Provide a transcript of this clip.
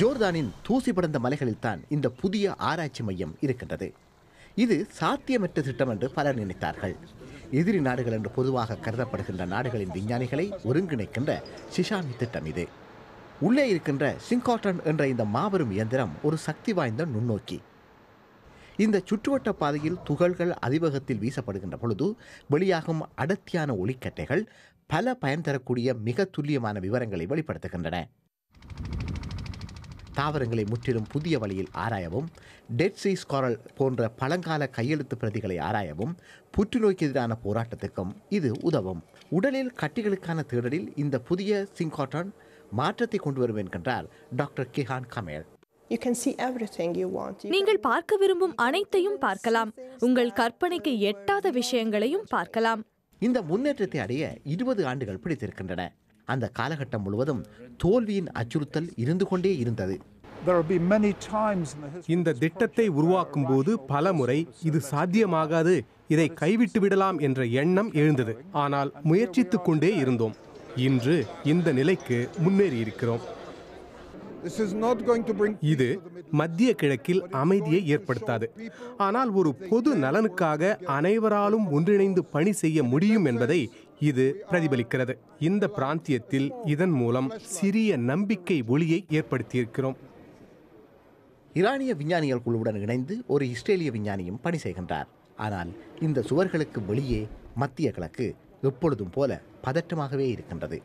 ஜோர்தானின் தூசி படர்ந்த மலைகளில்தான் இந்த புதிய ஆராய்ச்சி மையம் இருக்கின்றது இது சாத்தியமற்ற திட்டம் என்று பலர் நினைத்தார்கள் எதிரி நாடுகள் என்று பொதுவாக கருதப்படுகின்ற நாடுகளின் விஞ்ஞானிகளை ஒருங்கிணைக்கின்ற சிஷாமி திட்டம் இது உள்ளே இருக்கின்ற சிங்காட்டன் என்ற இந்த மாபெரும் இயந்திரம் ஒரு சக்தி வாய்ந்த நுண்ணோக்கி இந்த சுற்றுவட்ட பாதையில் துகள்கள் அதிவேகத்தில் வீசப்படுகின்ற பொழுது வெளியாகும் அடர்த்தியான ஒளிக்கட்டைகள் பல பயன் தரக்கூடிய மிக துல்லியமான விவரங்களை வெளிப்படுத்துகின்றன தாவரங்களை முற்றிலும் புதிய வழியில் ஆராயவும் டெட் சி ஸ்காரல் போன்ற பழங்கால கையெழுத்து பிரதிகளை ஆராயவும் புற்றுநோய்க்கு எதிரான போராட்டத்துக்கும் இது உதவும் உடலில் கட்டிகளுக்கான தேடலில் இந்த புதிய சிங்காட்டன் மாற்றத்தை கொண்டு வரும் என்கின்றார் டாக்டர் கிஹான் கமேல் நீங்கள் பார்க்க விரும்பும் அனைத்தையும் பார்க்கலாம் உங்கள் கற்பனைக்கு எட்டாத விஷயங்களையும் பார்க்கலாம் இந்த முன்னேற்றத்தை அடைய இருபது ஆண்டுகள் பிடித்திருக்கின்றன அந்த காலகட்டம் முழுவதும் தோல்வியின் அச்சுறுத்தல் இருந்து கொண்டே இருந்தது இந்த திட்டத்தை உருவாக்கும் போது பல முறை இது சாத்தியமாகாது இதை கைவிட்டு விடலாம் என்ற எண்ணம் எழுந்தது ஆனால் முயற்சித்துக் கொண்டே இருந்தோம் இன்று இந்த நிலைக்கு முன்னேறி இருக்கிறோம் இது மத்திய கிழக்கில் அமைதியை ஏற்படுத்தாது ஆனால் ஒரு பொது நலனுக்காக அனைவராலும் ஒன்றிணைந்து பணி செய்ய முடியும் என்பதை இது பிரதிபலிக்கிறது இந்த பிராந்தியத்தில் இதன் மூலம் சிறிய நம்பிக்கை ஒளியை ஏற்படுத்தியிருக்கிறோம் ஈரானிய விஞ்ஞானிகள் குழுவுடன் இணைந்து ஒரு இஸ்ரேலிய விஞ்ஞானியும் பணி செய்கின்றார் ஆனால் இந்த சுவர்களுக்கு வெளியே மத்திய கிழக்கு எப்பொழுதும் போல பதற்றமாகவே இருக்கின்றது